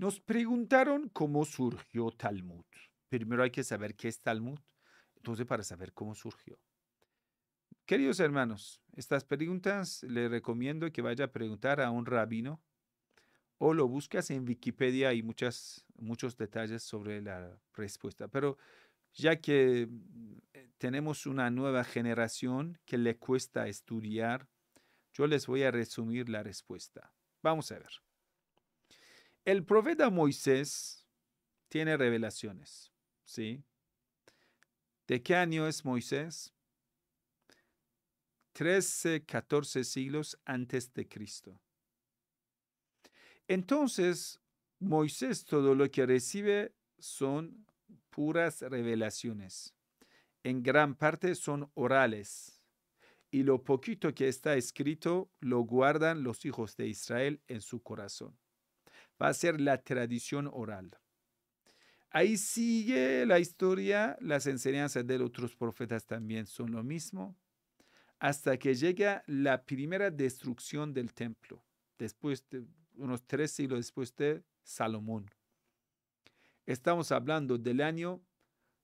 Nos preguntaron cómo surgió Talmud. Primero hay que saber qué es Talmud, entonces para saber cómo surgió. Queridos hermanos, estas preguntas les recomiendo que vaya a preguntar a un rabino o lo buscas en Wikipedia, hay muchas, muchos detalles sobre la respuesta. Pero ya que eh, tenemos una nueva generación que le cuesta estudiar, yo les voy a resumir la respuesta. Vamos a ver. El profeta Moisés tiene revelaciones, ¿sí? ¿De qué año es Moisés? 13, 14 siglos antes de Cristo. Entonces, Moisés todo lo que recibe son puras revelaciones. En gran parte son orales. Y lo poquito que está escrito lo guardan los hijos de Israel en su corazón va a ser la tradición oral. Ahí sigue la historia, las enseñanzas de los otros profetas también son lo mismo, hasta que llega la primera destrucción del templo, después de, unos tres siglos después de Salomón. Estamos hablando del año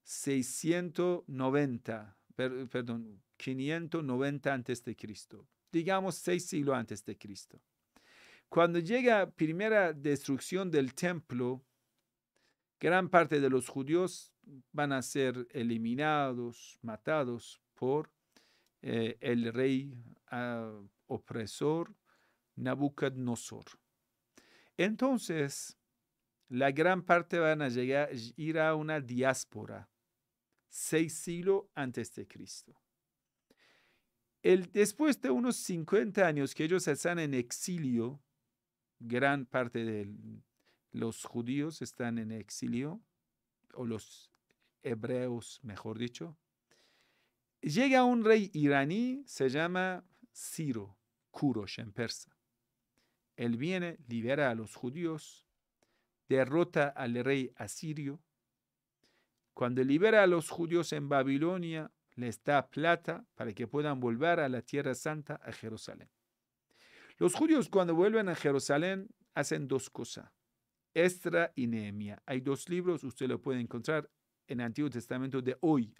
690, perdón, 590 antes de Cristo, digamos seis siglos antes de Cristo. Cuando llega primera destrucción del templo, gran parte de los judíos van a ser eliminados, matados por eh, el rey ah, opresor Nabucodonosor. Entonces, la gran parte van a llegar, ir a una diáspora, seis siglos antes de Cristo. El, después de unos 50 años que ellos están en exilio, gran parte de los judíos están en exilio, o los hebreos, mejor dicho. Llega un rey iraní, se llama Ciro, Kurosh en persa. Él viene, libera a los judíos, derrota al rey asirio. Cuando libera a los judíos en Babilonia, le da plata para que puedan volver a la Tierra Santa, a Jerusalén. Los judíos cuando vuelven a Jerusalén hacen dos cosas. Estra y Nehemia. Hay dos libros, usted lo puede encontrar en el Antiguo Testamento de hoy.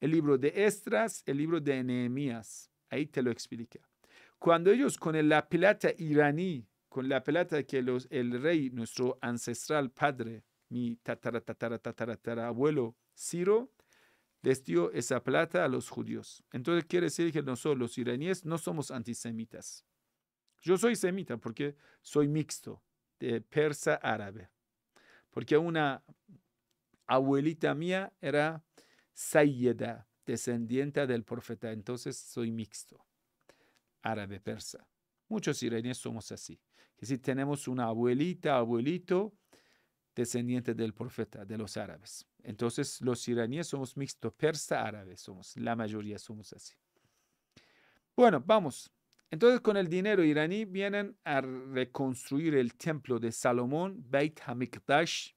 El libro de Estras, el libro de Nehemías. Ahí te lo explica. Cuando ellos con la plata iraní, con la plata que los, el rey, nuestro ancestral padre, mi tatara, tatara, tatara, abuelo Ciro, les dio esa plata a los judíos. Entonces quiere decir que nosotros los iraníes no somos antisemitas. Yo soy semita porque soy mixto, de persa árabe. Porque una abuelita mía era Sayeda, descendiente del profeta. Entonces soy mixto, árabe, persa. Muchos iraníes somos así. Que si tenemos una abuelita, abuelito, descendiente del profeta, de los árabes. Entonces los iraníes somos mixto, persa, árabe somos. La mayoría somos así. Bueno, vamos. Entonces con el dinero iraní vienen a reconstruir el templo de Salomón, Beit Hamikdash.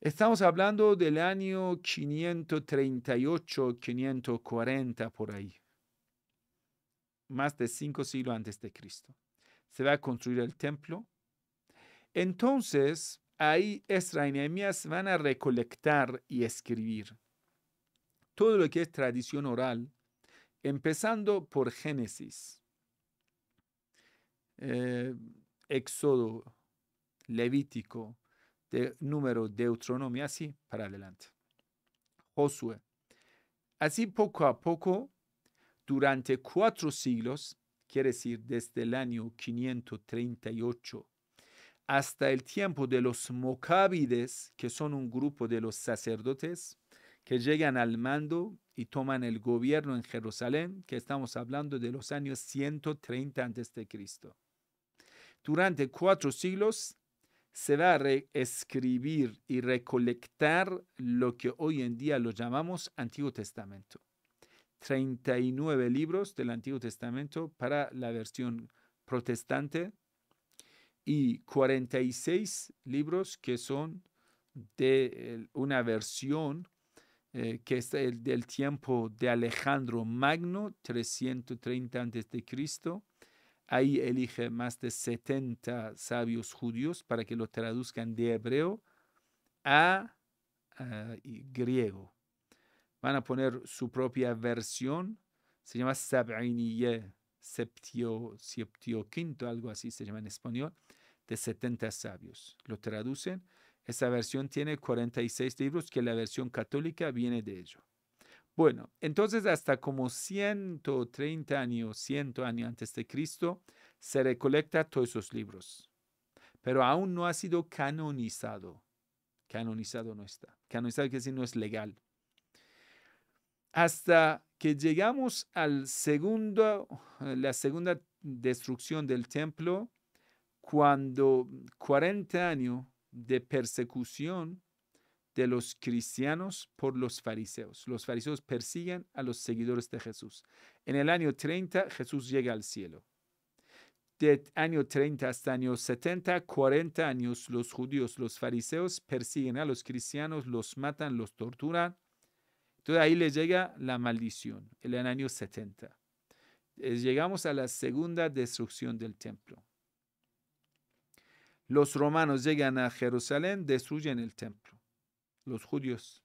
Estamos hablando del año 538-540 por ahí, más de cinco siglos antes de Cristo. Se va a construir el templo. Entonces ahí Esra y van a recolectar y escribir todo lo que es tradición oral Empezando por Génesis, eh, Éxodo, Levítico, de, número Deuteronomio, así para adelante. Josué. Así poco a poco, durante cuatro siglos, quiere decir desde el año 538 hasta el tiempo de los Mocabides, que son un grupo de los sacerdotes que llegan al mando y toman el gobierno en Jerusalén, que estamos hablando de los años 130 a.C. Durante cuatro siglos se va a reescribir y recolectar lo que hoy en día lo llamamos Antiguo Testamento. 39 libros del Antiguo Testamento para la versión protestante y 46 libros que son de eh, una versión eh, que es el del tiempo de Alejandro Magno, 330 a.C. Ahí elige más de 70 sabios judíos para que lo traduzcan de hebreo a, griego. Van a poner su propia versión, se llama Sabainiye, septio, septio algo así se llama en español, de 70 sabios. Lo traducen esa versión tiene 46 libros que la versión católica viene de ello. Bueno, entonces hasta como 130 años, 100 años antes de Cristo, se recolecta todos esos libros, pero aún no ha sido canonizado. Canonizado no está. Canonizado quiere decir no es legal. Hasta que llegamos al segundo, la segunda destrucción del templo, cuando 40 años de persecución de los cristianos por los fariseos. Los fariseos persiguen a los seguidores de Jesús. En el año 30 Jesús llega al cielo. De año 30 hasta año 70, 40 años, los judíos, los fariseos persiguen a los cristianos, los matan, los torturan. Entonces ahí les llega la maldición, en el año 70. Eh, llegamos a la segunda destrucción del templo los romanos llegan a Jerusalén, destruyen el templo. Los judíos,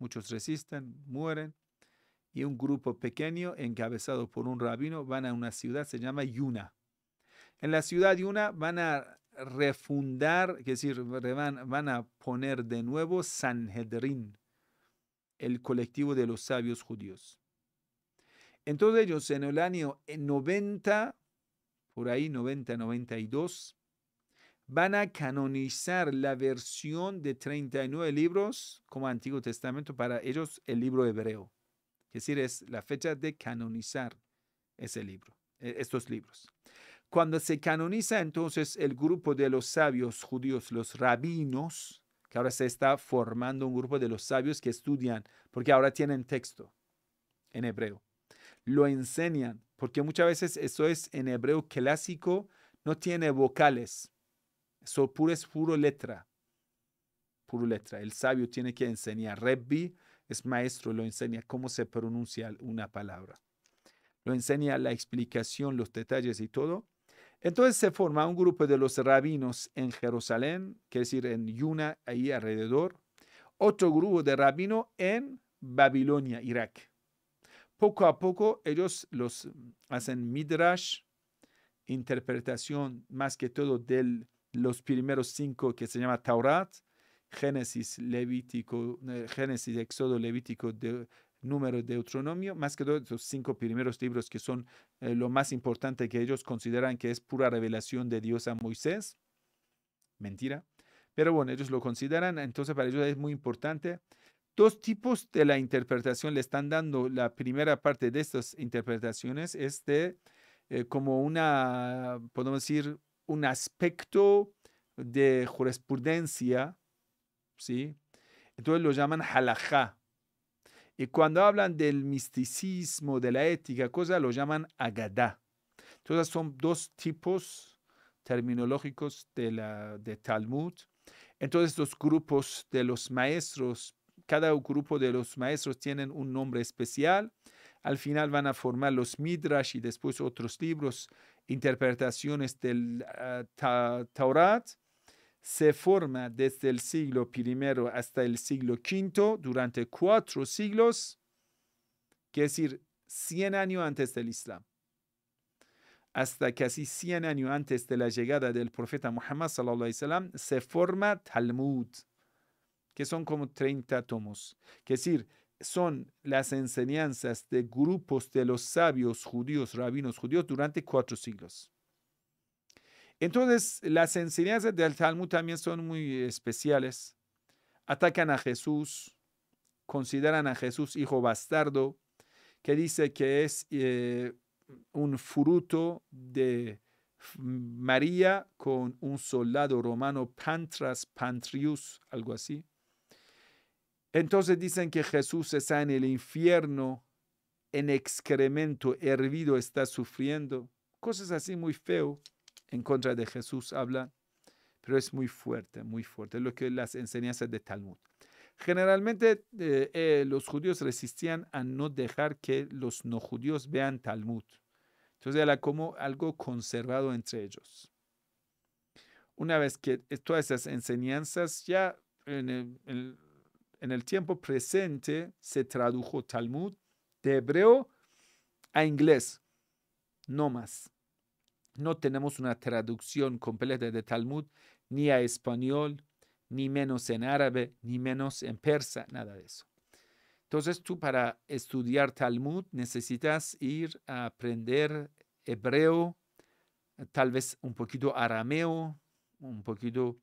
muchos resisten, mueren, y un grupo pequeño, encabezado por un rabino, van a una ciudad, se llama Yuna. En la ciudad Yuna van a refundar, es decir, van, van a poner de nuevo Sanhedrin, el colectivo de los sabios judíos. Entonces ellos en el año 90, por ahí 90, 92, van a canonizar la versión de 39 libros como Antiguo Testamento, para ellos el libro hebreo. Es decir, es la fecha de canonizar ese libro, e, estos libros. Cuando se canoniza entonces el grupo de los sabios judíos, los rabinos, que ahora se está formando un grupo de los sabios que estudian, porque ahora tienen texto en hebreo. Lo enseñan, porque muchas veces eso es en hebreo clásico, no tiene vocales es puro letra. Puro letra. El sabio tiene que enseñar. Rebbi es maestro, lo enseña cómo se pronuncia una palabra. Lo enseña la explicación, los detalles y todo. Entonces se forma un grupo de los rabinos en Jerusalén, quiere decir en Yuna, ahí alrededor. Otro grupo de rabinos en Babilonia, Irak. Poco a poco ellos los hacen midrash, interpretación más que todo del los primeros cinco que se llama Taurat, Génesis, Levítico, eh, Génesis, Éxodo, Levítico, de, número de Deuteronomio, más que todos esos cinco primeros libros que son eh, lo más importante que ellos consideran que es pura revelación de Dios a Moisés. Mentira. Pero bueno, ellos lo consideran, entonces para ellos es muy importante. Dos tipos de la interpretación le están dando. La primera parte de estas interpretaciones es de eh, como una, podemos decir, un aspecto de jurisprudencia, ¿sí? Entonces lo llaman halajá. Y cuando hablan del misticismo, de la ética, cosa, lo llaman agadá. Entonces son dos tipos terminológicos de, la, de Talmud. Entonces los grupos de los maestros, cada grupo de los maestros tienen un nombre especial. Al final van a formar los midrash y después otros libros interpretaciones del ah, Taurat se forma desde el siglo primero hasta el siglo quinto durante cuatro siglos, que es decir, 100 años antes del Islam, hasta casi 100 años antes de la llegada del profeta Muhammad, se forma Talmud, que son como 30 tomos, que es decir, son las enseñanzas de grupos de los sabios judíos, rabinos judíos, durante cuatro siglos. Entonces, las enseñanzas del Talmud también son muy especiales. Atacan a Jesús, consideran a Jesús hijo bastardo, que dice que es eh, un fruto de María con un soldado romano, Pantras Pantrius, algo así. Entonces dicen que Jesús está en el infierno, en excremento hervido está sufriendo. Cosas así muy feo en contra de Jesús habla, pero es muy fuerte, muy fuerte, lo que las enseñanzas de Talmud. Generalmente eh, eh, los judíos resistían a no dejar que los no judíos vean Talmud. Entonces era como algo conservado entre ellos. Una vez que todas esas enseñanzas ya en el, en el tiempo presente se tradujo Talmud de hebreo a inglés, no más. No tenemos una traducción completa de Talmud ni a español, ni menos en árabe, ni menos en persa, nada de eso. Entonces tú para estudiar Talmud necesitas ir a aprender hebreo, tal vez un poquito arameo, un poquito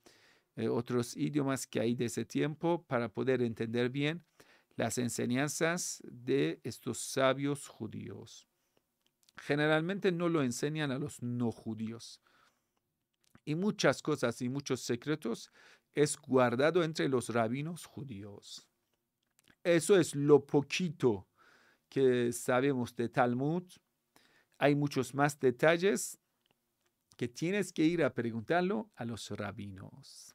eh, otros idiomas que hay de ese tiempo para poder entender bien las enseñanzas de estos sabios judíos. Generalmente no lo enseñan a los no judíos. Y muchas cosas y muchos secretos es guardado entre los rabinos judíos. Eso es lo poquito que sabemos de Talmud. Hay muchos más detalles que tienes que ir a preguntarlo a los rabinos.